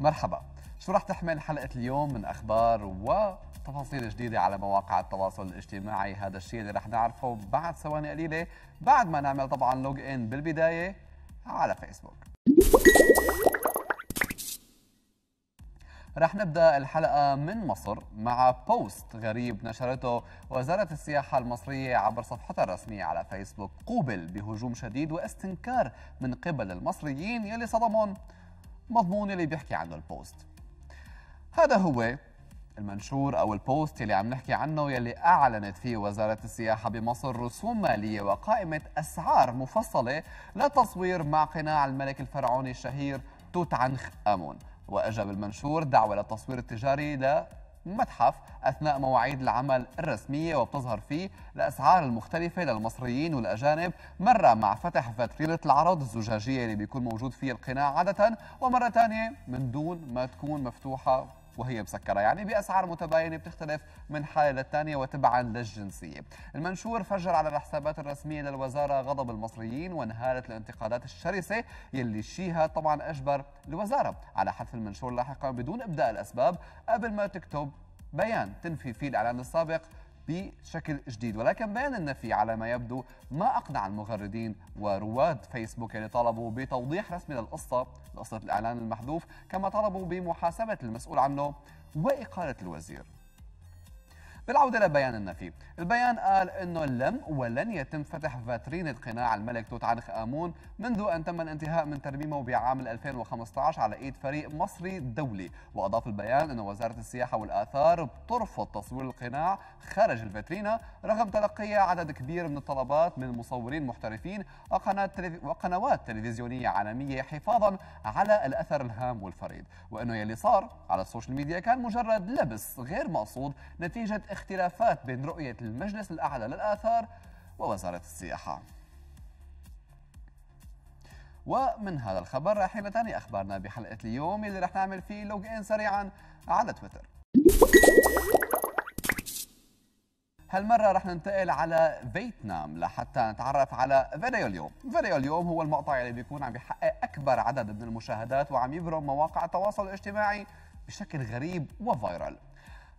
مرحبا شو رح تحمل حلقة اليوم من أخبار وتفاصيل جديدة على مواقع التواصل الاجتماعي هذا الشيء اللي رح نعرفه بعد ثواني قليلة بعد ما نعمل طبعا لوج إن بالبداية على فيسبوك رح نبدا الحلقه من مصر مع بوست غريب نشرته وزاره السياحه المصريه عبر صفحتها الرسميه على فيسبوك قوبل بهجوم شديد واستنكار من قبل المصريين يلي صدمهم مضمون اللي بيحكي عنه البوست هذا هو المنشور أو البوست اللي عم نحكي عنه يلي أعلنت فيه وزارة السياحة بمصر رسوم مالية وقائمة أسعار مفصلة لتصوير مع قناع الملك الفرعوني الشهير توت عنخ آمون وأجاب المنشور دعوة للتصوير التجاري ل متحف أثناء مواعيد العمل الرسمية وبتظهر فيه الأسعار المختلفة للمصريين والأجانب مرة مع فتح فتريلة العرض الزجاجية اللي بيكون موجود فيه القناع عادة ومرة تانية من دون ما تكون مفتوحة وهي مسكرة يعني بأسعار متباينة بتختلف من حالة للثانية وتبعا للجنسية المنشور فجر على الحسابات الرسمية للوزارة غضب المصريين وانهالت الانتقادات الشرسة يلي شيها طبعا أجبر الوزارة على حذف المنشور لاحقا بدون إبداء الأسباب قبل ما تكتب بيان تنفي فيه الإعلان السابق بشكل جديد ولكن بيان النفي على ما يبدو ما أقنع المغردين ورواد فيسبوك اللي طلبوا بتوضيح رسمي للقصة قصة الإعلان المحذوف كما طلبوا بمحاسبة المسؤول عنه وإقالة الوزير بالعودة لبيان النفي البيان قال أنه لم ولن يتم فتح فاترينة قناع الملك توت عنخ آمون منذ أن تم الانتهاء من ترميمه بعام 2015 على إيد فريق مصري دولي وأضاف البيان انه وزارة السياحة والآثار بترفض تصوير القناع خارج الفاترينا رغم تلقي عدد كبير من الطلبات من مصورين محترفين وقنوات تلفزيونية عالمية حفاظا على الأثر الهام والفريد وأنه يلي صار على السوشيال ميديا كان مجرد لبس غير مقصود نتيجة اختلافات بين رؤية المجلس الأعلى للآثار ووزارة السياحة ومن هذا الخبر راح تاني أخبارنا بحلقة اليوم اللي رح نعمل فيه لوج إن سريعا على تويتر هالمرة رح ننتقل على فيتنام لحتى نتعرف على فيديو اليوم فيديو اليوم هو المقطع اللي بيكون عم بيحقق أكبر عدد من المشاهدات وعم يبرم مواقع التواصل الاجتماعي بشكل غريب وفيرال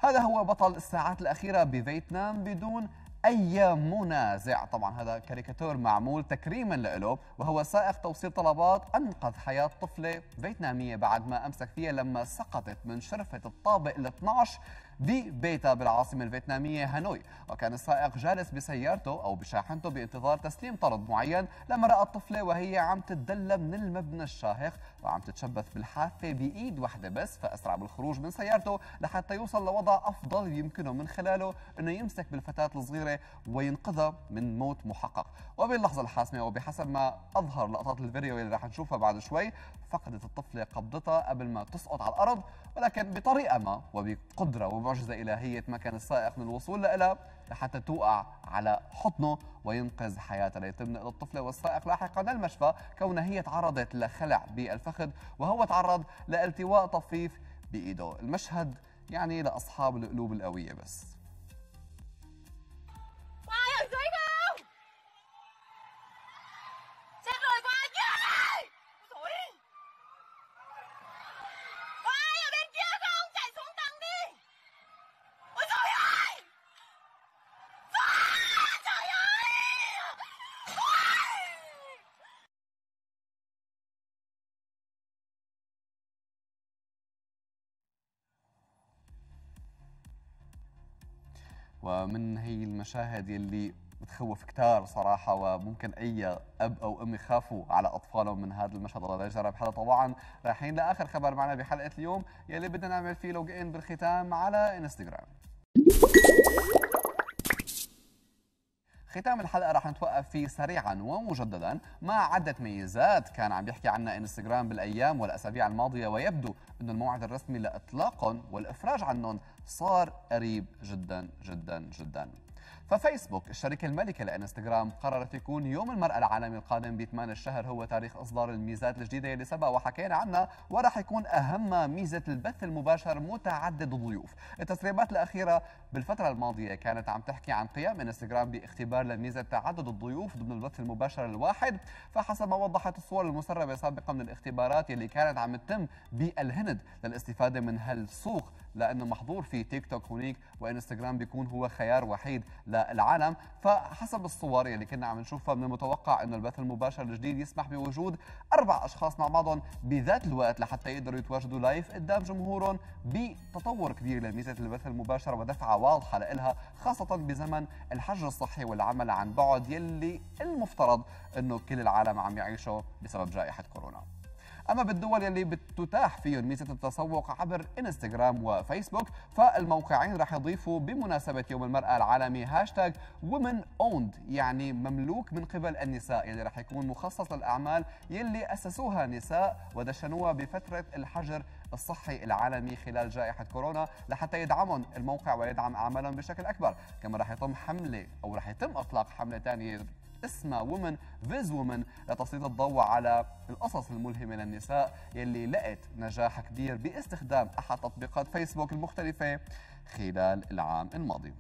هذا هو بطل الساعات الأخيرة بفيتنام بدون أي منازع طبعا هذا كاريكاتور معمول تكريما له وهو سائق توصيل طلبات أنقذ حياة طفلة فيتنامية بعد ما أمسك فيها لما سقطت من شرفة الطابق ال 12 دي بيتا بالعاصمة الفيتنامية هانوي وكان السائق جالس بسيارته أو بشاحنته بانتظار تسليم طلب معين لما رأى الطفلة وهي عم تتدلى من المبنى الشاهق وعم تتشبث بالحافة بإيد واحدة بس فأسرع بالخروج من سيارته لحتى يوصل لوضع أفضل يمكنه من خلاله أنه يمسك بالفتاة الصغيرة وينقذها من موت محقق وباللحظة الحاسمة وبحسب ما أظهر لقطات الفيديو اللي راح نشوفها بعد شوي فقدت الطفلة قبضتها قبل ما تسقط على الأرض ولكن بطريقة ما وبقدرة وب رجز إلهية ما كان السائق من الوصول لها لحتى توقع على حضنه وينقذ حياتها ليتم نقل الطفلة والسائق لاحقا للمشفى كونها هي تعرضت لخلع بالفخذ وهو تعرض لالتواء طفيف بإيده المشهد يعني لأصحاب القلوب القوية بس ومن هي المشاهد يلي بتخوف كتار صراحة وممكن أي أب أو أم يخافوا على أطفالهم من هذا المشهد الله لا يجزانا بحالة طبعا رايحين لآخر خبر معنا بحلقة اليوم يلي بدنا نعمل فيه لوج إن بالختام على إنستغرام ختام الحلقه رح نتوقف فيه سريعا ومجددا مع عده ميزات كان عم يحكي عنها انستغرام بالايام والاسابيع الماضيه ويبدو أن الموعد الرسمي لاطلاقهم والافراج عنهم صار قريب جدا جدا جدا ففيسبوك الشركة الملكة لانستغرام قررت يكون يوم المرأة العالمي القادم ب 8 الشهر هو تاريخ إصدار الميزات الجديدة اللي سبق وحكينا عنها وراح يكون أهم ميزة البث المباشر متعدد الضيوف التسريبات الأخيرة بالفترة الماضية كانت عم تحكي عن قيام انستغرام باختبار لميزة تعدد الضيوف ضمن البث المباشر الواحد فحسب ما وضحت الصور المسربة سابقا من الاختبارات اللي كانت عم تتم بالهند للاستفادة من هالسوق لأنه محظور في تيك توك هونيك وانستغرام بيكون هو خيار وحيد للعالم فحسب الصور يلي كنا عم نشوفها من المتوقع انه البث المباشر الجديد يسمح بوجود اربع اشخاص مع بعضهم بذات الوقت لحتى يقدروا يتواجدوا لايف قدام جمهورهم بتطور كبير لميزه البث المباشر ودفعه واضحه لها خاصه بزمن الحجر الصحي والعمل عن بعد يلي المفترض انه كل العالم عم يعيشه بسبب جائحه كورونا أما بالدول يلي بتتاح فيهم ميزة التسوق عبر إنستغرام وفيسبوك فالموقعين رح يضيفوا بمناسبة يوم المرأة العالمي هاشتاج ومن اوند يعني مملوك من قبل النساء يلي رح يكون مخصص للأعمال يلي أسسوها نساء ودشنوها بفترة الحجر الصحي العالمي خلال جائحة كورونا لحتى يدعمهم الموقع ويدعم أعمالهم بشكل أكبر كما رح يتم حملة أو رح يتم إطلاق حملة ثانية اسمها وومن فيز وومن لتسليط الضوء على القصص الملهمه للنساء يلي لقت نجاح كبير باستخدام احد تطبيقات فيسبوك المختلفه خلال العام الماضي.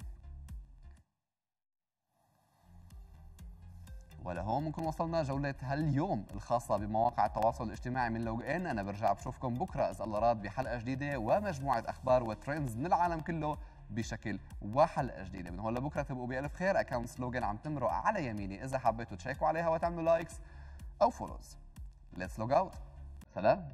ولهون بنكون وصلنا جولة هاليوم الخاصة بمواقع التواصل الاجتماعي من لوج ان أنا برجع بشوفكم بكرة إذا الله راد بحلقة جديدة ومجموعة أخبار وترندز من العالم كله بشكل وحلقه جديده من هلا بكره تبقوا بالف خير اكونت سلوجن عم تمرق على يميني اذا حبيتوا تشيكوا عليها وتعملوا لايكس او فولوز ليتس لوج اوت سلام